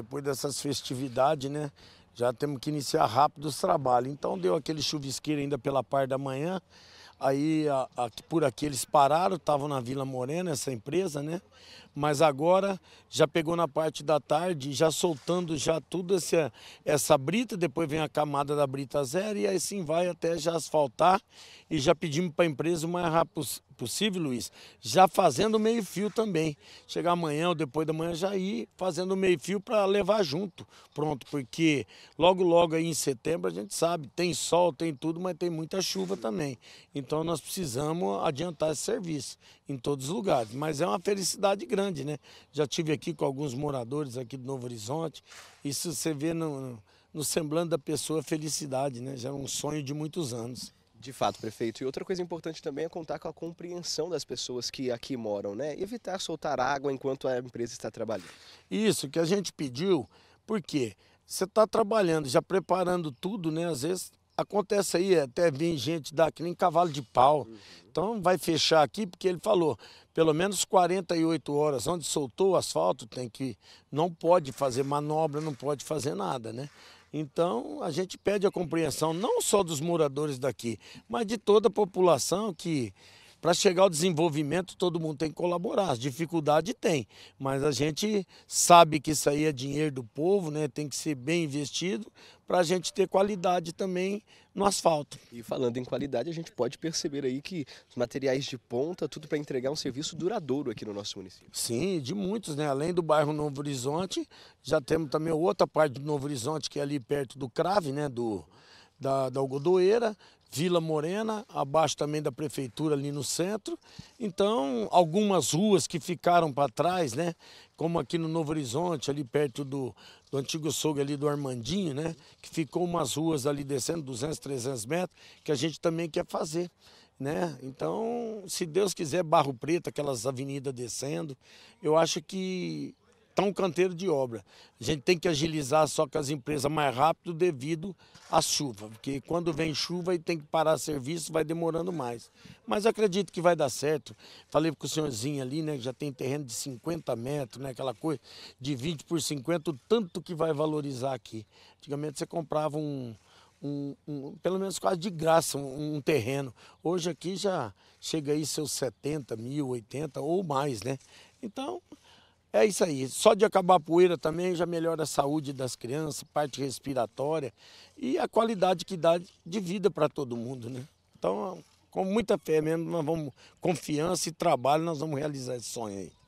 Depois dessas festividades, né, já temos que iniciar rápido os trabalhos. Então deu aquele chuvisqueiro ainda pela parte da manhã. Aí a, a, por aqui eles pararam, estavam na Vila Morena, essa empresa, né? Mas agora já pegou na parte da tarde, já soltando já tudo essa, essa brita, depois vem a camada da brita zero e aí sim vai até já asfaltar. E já pedimos para a empresa o mais rápido possível, Luiz, já fazendo meio-fio também. Chegar amanhã ou depois da manhã já ir fazendo meio-fio para levar junto. Pronto, porque logo, logo aí em setembro a gente sabe, tem sol, tem tudo, mas tem muita chuva também. Então nós precisamos adiantar esse serviço em todos os lugares. Mas é uma felicidade grande, né? Já tive aqui com alguns moradores aqui do Novo Horizonte. Isso você vê no, no semblante da pessoa felicidade, né? Já é um sonho de muitos anos. De fato, prefeito. E outra coisa importante também é contar com a compreensão das pessoas que aqui moram, né? evitar soltar água enquanto a empresa está trabalhando. Isso que a gente pediu, porque você está trabalhando, já preparando tudo, né? Às vezes acontece aí, até vem gente daqui em cavalo de pau. Uhum. Então vai fechar aqui, porque ele falou, pelo menos 48 horas, onde soltou o asfalto, tem que. Não pode fazer manobra, não pode fazer nada, né? Então, a gente pede a compreensão não só dos moradores daqui, mas de toda a população que para chegar ao desenvolvimento, todo mundo tem que colaborar. As dificuldades tem, mas a gente sabe que isso aí é dinheiro do povo, né? tem que ser bem investido para a gente ter qualidade também no asfalto. E falando em qualidade, a gente pode perceber aí que os materiais de ponta, tudo para entregar um serviço duradouro aqui no nosso município. Sim, de muitos, né? Além do bairro Novo Horizonte, já temos também outra parte do Novo Horizonte, que é ali perto do Crave, né? Do, da, da Algodoeira, Vila Morena, abaixo também da prefeitura ali no centro. Então, algumas ruas que ficaram para trás, né? Como aqui no Novo Horizonte, ali perto do, do antigo sogro ali do Armandinho, né? Que ficou umas ruas ali descendo, 200, 300 metros, que a gente também quer fazer. Né? Então, se Deus quiser, Barro Preto, aquelas avenidas descendo, eu acho que está um canteiro de obra. A gente tem que agilizar só com as empresas mais rápido devido à chuva, porque quando vem chuva e tem que parar serviço, vai demorando mais. Mas acredito que vai dar certo. Falei com o senhorzinho ali, né, que já tem terreno de 50 metros, né, aquela coisa, de 20 por 50, o tanto que vai valorizar aqui. Antigamente você comprava um, um, um, pelo menos quase de graça um, um, terreno. Hoje aqui já chega aí seus 70 mil, 80 ou mais, né? Então, é isso aí. Só de acabar a poeira também já melhora a saúde das crianças, parte respiratória e a qualidade que dá de vida para todo mundo, né? Então, com muita fé mesmo, nós vamos, confiança e trabalho, nós vamos realizar esse sonho aí.